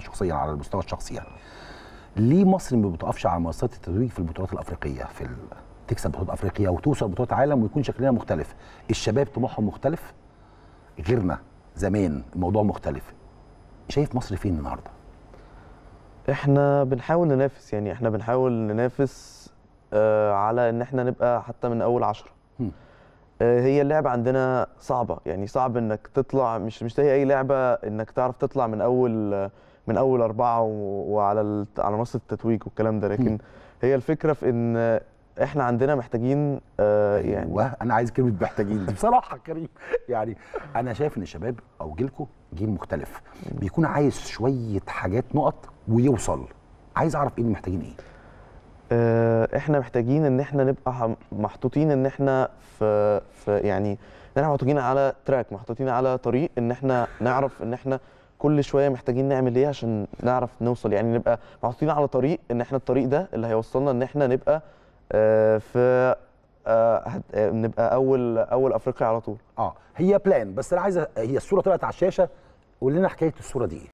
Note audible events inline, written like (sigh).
شخصيا على المستوى الشخصي يعني ليه مصر ما بتقفش على منصات التتويج في البطولات الافريقيه في ال... تكسب بطولات افريقيا وتوصل بطولات عالم ويكون شكلنا مختلف الشباب طموحهم مختلف غيرنا زمان الموضوع مختلف شايف مصر فين النهارده احنا بنحاول ننافس يعني احنا بنحاول ننافس آه على ان احنا نبقى حتى من اول عشرة آه هي اللعبة عندنا صعبة يعني صعب انك تطلع مش مش زي اي لعبة انك تعرف تطلع من اول من اول اربعه وعلى على منصه التتويج والكلام ده لكن هي الفكره في ان احنا عندنا محتاجين آه، يعني أيوة. انا عايز كلمه محتاجين دي (laughs) بصراحه كريم يعني انا شايف ان الشباب او جيلكم جيل مختلف بيكون عايز شويه حاجات نقط ويوصل عايز اعرف ايه محتاجين ايه آه، احنا محتاجين ان احنا نبقى محطوطين ان احنا في, في يعني ان احنا محطوطين على تراك محطوطين على طريق ان احنا نعرف ان احنا كل شويه محتاجين نعمل ايه عشان نعرف نوصل يعني نبقى محطوطين على طريق ان احنا الطريق ده اللي هيوصلنا ان احنا نبقى آه، في آه، آه، نبقى اول اول افريقيا على طول اه هي بلان بس انا عايز هي الصوره طلعت على الشاشه قول لنا حكايه الصوره دي إيه؟